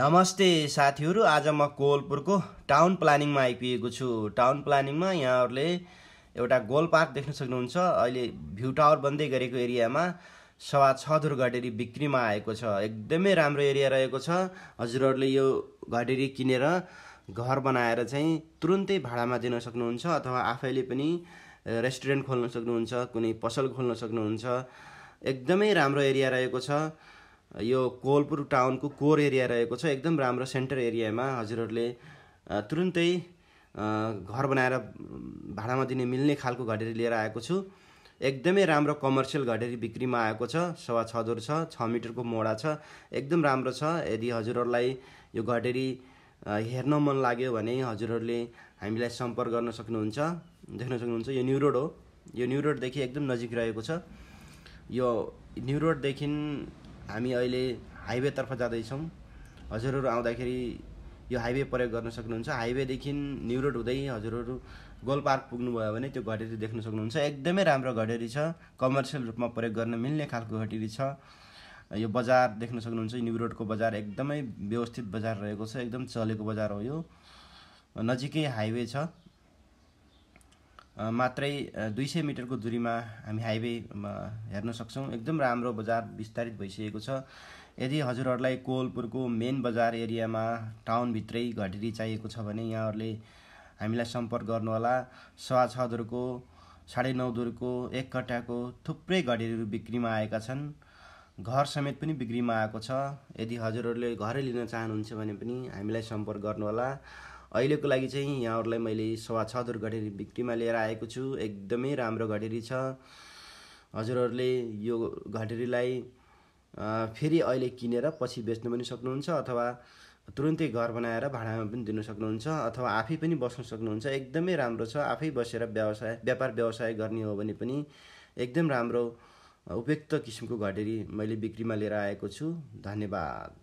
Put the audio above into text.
नमस्ते साथीहरू आज म कोलपुरको टाउन प्लानिङमा आइपुगेको छु टाउन प्लानिङमा यहाँहरूले एउटा गोल पार्क देख्न सक्नुहुन्छ अहिले भ्यू टावर बन्दै गरेको एरियामा सवा छ धुर घडेरी बिक्रीमा आएको छ एकदमै राम्रो एरिया रहेको छ हजुरहरूले यो घडेरी किनेर घर बनाएर चाहिँ तुरुन्तै भाडामा दिन सक्नुहुन्छ अथवा आफैले पनि रेस्टुरेन्ट खोल्न सक्नुहुन्छ कुनै पसल खोल्न सक्नुहुन्छ एकदमै राम्रो एरिया रहेको छ यो कोलपुर टाउनको कोर एरिया रहेको छ एकदम राम्रो सेन्टर एरियामा हजुरहरूले तुरुन्तै घर बनाएर भाडामा दिने मिल्ने खालको घडेरी लिएर आएको छु एकदमै राम्रो कमर्सियल घडेरी बिक्रीमा आएको छ सवा छदोर छ छ मिटरको मोडा छ एकदम राम्रो छ यदि हजुरहरूलाई यो घडेरी हेर्न मन लाग्यो भने हजुरहरूले हामीलाई सम्पर्क गर्न सक्नुहुन्छ देख्न सक्नुहुन्छ यो न्यु रोड हो यो न्यु रोडदेखि एकदम नजिक रहेको छ यो न्यु रोडदेखि हामी अहिले हाइवेतर्फ जाँदैछौँ हजुरहरू आउँदाखेरि यो हाइवे प्रयोग गर्न सक्नुहुन्छ हाइवेदेखि न्यु रोड हुँदै हजुरहरू गोल पार्क पुग्नुभयो भने त्यो घडेरी देख्न सक्नुहुन्छ एकदमै राम्रो घडेरी छ कमर्सियल रूपमा प्रयोग गर्न मिल्ने खालको घडेरी छ यो बजार देख्न सक्नुहुन्छ न्यु रोडको बजार एकदमै व्यवस्थित बजार रहेको छ एकदम चलेको बजार हो यो नजिकै हाइवे छ मात्रै दुई सय मिटरको दुरीमा हामी हाइवेमा हेर्न सक्छौँ एकदम राम्रो बजार विस्तारित भइसकेको छ यदि हजुरहरूलाई कोवलपुरको मेन बजार एरियामा टाउनभित्रै घटेरी चाहिएको छ भने यहाँहरूले हामीलाई सम्पर्क गर्नुहोला सवा छ दुरको साढे नौ दुरको एक कट्टाको थुप्रै घडेरीहरू बिक्रीमा आएका छन् घर समेत पनि बिक्रीमा आएको छ यदि हजुरहरूले घरै लिन चाहनुहुन्छ भने पनि हामीलाई सम्पर्क गर्नुहोला अहिलेको लागि चाहिँ यहाँहरूलाई मैले सवा छ छधुर घडेरी बिक्रीमा लिएर आएको छु एकदमै राम्रो घडेरी छ हजुरहरूले यो घडेरीलाई फेरि अहिले किनेर पछि बेच्नु पनि सक्नुहुन्छ अथवा तुरुन्तै घर बनाएर भाडामा पनि दिनु सक्नुहुन्छ अथवा आफै पनि बस्न सक्नुहुन्छ एकदमै राम्रो छ आफै बसेर व्यवसाय व्यापार व्यवसाय गर्ने हो भने पनि एकदम राम्रो उपयुक्त किसिमको घडेरी मैले बिक्रीमा लिएर आएको छु धन्यवाद